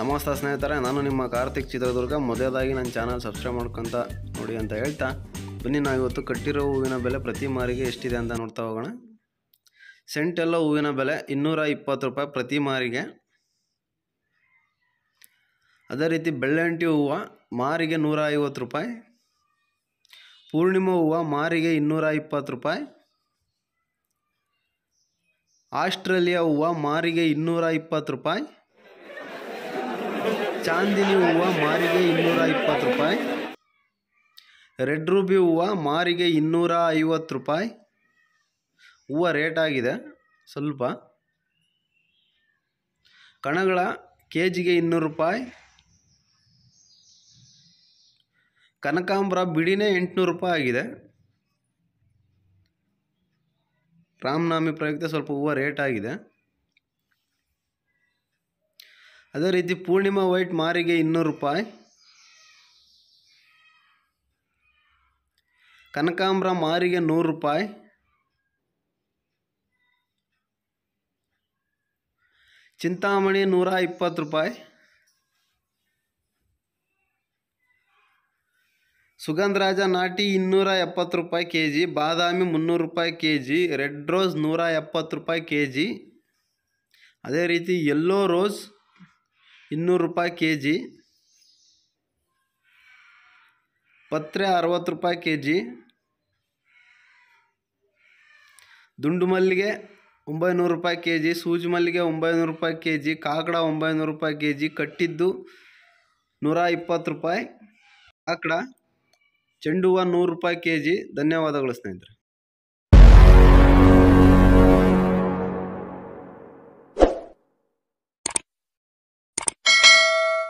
ನಮಸ್ತೆ ಸ್ನೇಹಿತರೆ ನಾನು ನಿಮ್ಮ ಕಾರ್ತಿಕ್ ಚಿತ್ರದುರ್ಗ ಮೊದಲಾಗಿ ನನ್ನ ಚಾನಲ್ ಸಬ್ಸ್ಕ್ರೈಬ್ ಮಾಡ್ಕೊಂತ ನೋಡಿ ಅಂತ ಹೇಳ್ತಾ ಬನ್ನಿ ನಾವು ಇವತ್ತು ಕಟ್ಟಿರೋ ಹೂವಿನ ಬೆಲೆ ಪ್ರತಿ ಮಾರಿಗೆ ಎಷ್ಟಿದೆ ಅಂತ ನೋಡ್ತಾ ಹೋಗೋಣ ಸೆಂಟ್ ಎಲ್ಲೋ ಹೂವಿನ ಬೆಲೆ ಇನ್ನೂರ ಇಪ್ಪತ್ತು ರೂಪಾಯಿ ಪ್ರತಿ ಮಾರಿಗೆ ಅದೇ ರೀತಿ ಬೆಳ್ಳಂಟಿ ಹೂವು ಮಾರಿಗೆ ನೂರ ಐವತ್ತು ರೂಪಾಯಿ ಪೂರ್ಣಿಮಾ ಹೂವು ಮಾರಿಗೆ ಇನ್ನೂರ ಇಪ್ಪತ್ತು ರೂಪಾಯಿ ಆಸ್ಟ್ರೇಲಿಯಾ ಹೂವು ಮಾರಿಗೆ ಇನ್ನೂರ ಇಪ್ಪತ್ತು ರೂಪಾಯಿ ಚಾಂದಿನಿ ಹೂವು ಮಾರಿಗೆ ಇನ್ನೂರ ಇಪ್ಪತ್ತು ರೂಪಾಯಿ ರೆಡ್ ರೂಬಿ ಹೂವು ಮಾರಿಗೆ ಇನ್ನೂರ ಐವತ್ತು ರೂಪಾಯಿ ಹೂವು ಆಗಿದೆ ಸ್ವಲ್ಪ ಕಣಗಳ ಕೆ ಜಿಗೆ ಇನ್ನೂರು ರೂಪಾಯಿ ಕನಕಾಂಬ್ರ ಬಿಡಿನೇ ಎಂಟುನೂರು ರೂಪಾಯಿ ಆಗಿದೆ ರಾಮನಾಮಿ ಪ್ರಯುಕ್ತ ಸ್ವಲ್ಪ ಹೂವು ರೇಟ್ ಆಗಿದೆ ಅದೇ ರೀತಿ ಪೂರ್ಣಿಮಾ ವೈಟ್ ಮಾರಿಗೆ ಇನ್ನೂರು ರೂಪಾಯಿ ಕನಕಾಂಬ್ರ ಮಾರಿಗೆ ನೂರು ರೂಪಾಯಿ ಚಿಂತಾಮಣಿ ನೂರ ಇಪ್ಪತ್ತು ರೂಪಾಯಿ ಸುಗಂಧರಾಜ ನಾಟಿ ಇನ್ನೂರ ಎಪ್ಪತ್ತು ರೂಪಾಯಿ ಕೆ ಜಿ ಬಾದಾಮಿ ಮುನ್ನೂರು ರೂಪಾಯಿ ಕೆ ಜಿ ರೆಡ್ ರೋಸ್ ನೂರ ಎಪ್ಪತ್ತು ರೂಪಾಯಿ ಕೆ ಜಿ ಅದೇ ರೀತಿ ಯೆಲ್ಲೋ ರೋಸ್ ಇನ್ನೂರು ರೂಪಾಯಿ ಕೆ ಜಿ ಪತ್ರೆ ಅರವತ್ತು ರೂಪಾಯಿ ಕೆ ಜಿ ದುಂಡು ಮಲ್ಲಿಗೆ ಒಂಬೈನೂರು ರೂಪಾಯಿ ಕೆ ಜಿ ಸೂಜಿ ಮಲ್ಲಿಗೆ ಒಂಬೈನೂರು ರೂಪಾಯಿ ಕೆ ಜಿ ಕಾಕಡ ಒಂಬೈನೂರು ರೂಪಾಯಿ ಕೆ ಜಿ ಕಟ್ಟಿದ್ದು ನೂರ ಇಪ್ಪತ್ತು ರೂಪಾಯಿ ಕಾಕಡ ಚೆಂಡು ಹೂವು ನೂರು ರೂಪಾಯಿ ಕೆ ಜಿ ಧನ್ಯವಾದಗಳು ಸ್ನೇಹಿತರೆ